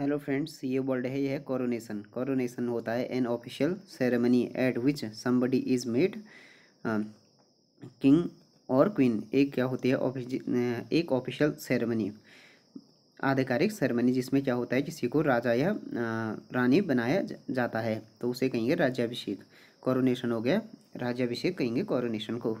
hello friends ये word है यह कॉरोनेशन कॉरोनेशन होता है an official ceremony at which somebody is made king और क्वीन एक क्या होती है एक ऑफिशियल सेरेमनी आधिकारिक सेरेमनी जिसमें क्या होता है किसी को राजा या रानी बनाया जाता है तो उसे कहेंगे राज्याभिषेक कॉरोनेशन हो गया राज्याभिषेक कहेंगे कॉरोनेशन को